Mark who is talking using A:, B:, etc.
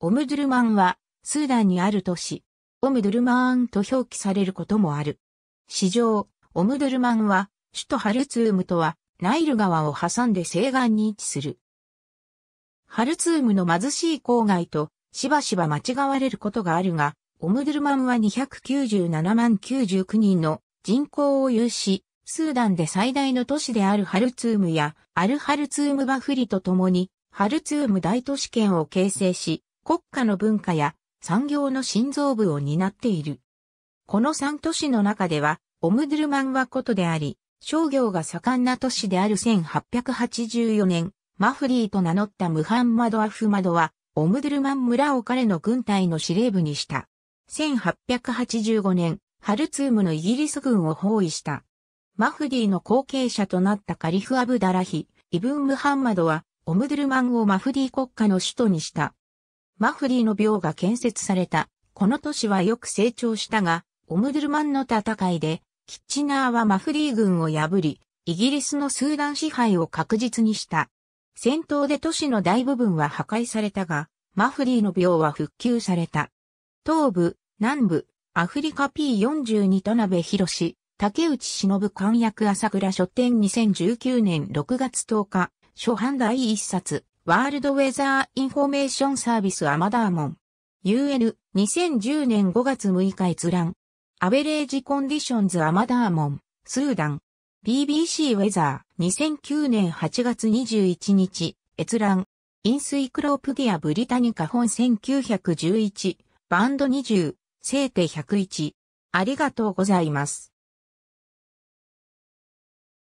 A: オ
B: ムドゥルマンは、スーダンにある都市、オムドゥルマーンと表記されることもある。市場、オムドゥルマンは、首都ハルツームとは、ナイル川を挟んで西岸に位置する。ハルツームの貧しい郊外と、しばしば間違われることがあるが、オムドゥルマンは297万99人の人口を有し、スーダンで最大の都市であるハルツームやアルハルツームバフリと共に、ハルツーム大都市圏を形成し、国家の文化や産業の心臓部を担っている。この三都市の中では、オムドゥルマンはことであり、商業が盛んな都市である1884年、マフリーと名乗ったムハンマド・アフマドは、オムドゥルマン村を彼の軍隊の司令部にした。1885年、ハルツームのイギリス軍を包囲した。マフディの後継者となったカリフ・アブダラヒ、イブン・ムハンマドは、オムドゥルマンをマフディ国家の首都にした。マフリーの廟が建設された。この都市はよく成長したが、オムドゥルマンの戦いで、キッチナーはマフリー軍を破り、イギリスのスーダン支配を確実にした。戦闘で都市の大部分は破壊されたが、マフリーの病は復旧された。東部、南部、アフリカ P42 田辺博士、竹内忍官役朝倉書店2019年6月10日、初版第1冊、ワールドウェザーインフォメーションサービスアマダーモン。UN2010 年5月6日閲覧。アベレージコンディションズアマダーモン、スーダン。BBC ウェザー2009年8月21日、閲覧。インスイクロープディアブリタニカ本1911、バンド20、聖帝101。ありがとうござ
A: います。